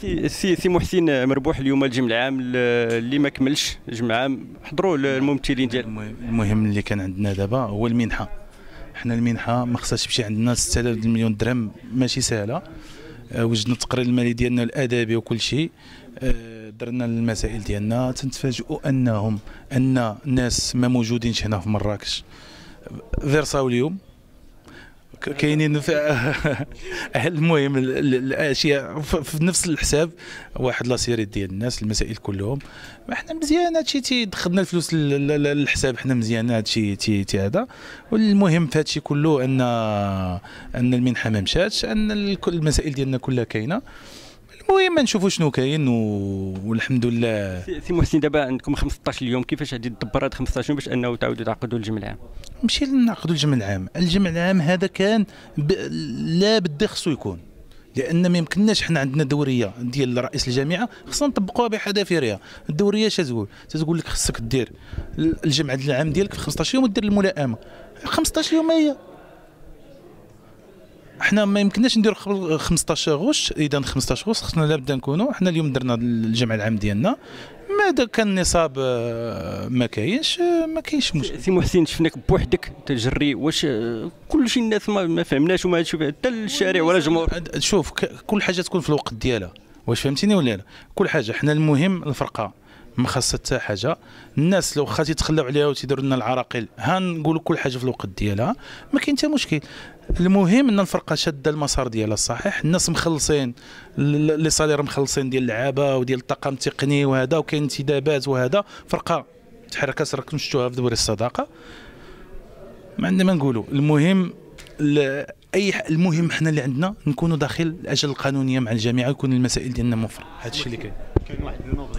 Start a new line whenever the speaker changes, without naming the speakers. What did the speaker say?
سي سي سي محسن مربوح اليوم الجمع العام اللي ما كملش جمع عام حضروا الممثلين ديال
المهم اللي كان عندنا دابا هو المنحه حنا المنحه ما خصهاش تمشي عندنا 6000 مليون درهم ماشي سهله آه، وجدنا التقرير المالي ديالنا الادبي وكل شيء آه، درنا المسائل ديالنا تنتفاجئوا انهم ان ناس ما موجودينش هنا في مراكش آه، فيرساو اليوم كاينين المهم الاشياء في نفس الحساب واحد لاسيري ديال الناس المسائل كلهم حنا مزيان هادشي تيدخلنا الفلوس للحساب حنا مزيان هادشي تي هذا والمهم في هادشي كله ان ان المنحه ما مشاتش ان المسائل ديالنا كلها كاينه المهم نشوفوا شنو كاين والحمد لله سي محسن دابا عندكم 15 يوم كيفاش غادي
تدبر هاد 15 يوم باش انه تعاودوا تعقدوا الجمع العام
ماشي نعقدوا الجمع العام الجمع العام هذا كان ب... لا بدي خصو يكون لان ما يمكنناش حنا عندنا دوريه ديال رئيس الجامعه خصنا نطبقوها بحذافيرها الدوريه اش تقول تقول لك خصك دير الجمع العام ديالك في 15 يوم ودير الملائمه 15 يوم هي حنا ما يمكنناش نديرو 15 غش اذا 15 غش خصنا لابد نكونوا حنا اليوم درنا الجمع العام ديالنا اما كان النصاب آه، ما كاينش آه، ما كاينش مشكل سي محسن شفناك بوحدك تجري واش آه، كل شيء الناس ما فهمناش وما تشوف حتى الشارع ولا الجمهور شوف كل حاجه تكون في الوقت ديالها واش فهمتيني ولا لا كل حاجه حنا المهم الفرقه ما خاصها حتى حاجه الناس لو خا تيتخلاو عليها وتيديروا لنا العراقيل ها نقولوا كل حاجه في الوقت ديالها ما كاين حتى مشكل المهم ان الفرقه شاده المسار ديالها الصحيح الناس مخلصين لي صالير مخلصين ديال اللعابه وديال الطاقم التقني وهذا وكاين انتدابات وهذا فرقه تحركات راكم شفتوها في دوري الصداقه ما عندنا ما نقولوا المهم اي المهم حنا اللي عندنا نكونوا داخل الاجل القانونيه مع الجامعه ويكون المسائل ديالنا موفره هذا الشيء اللي كاين
كاين واحد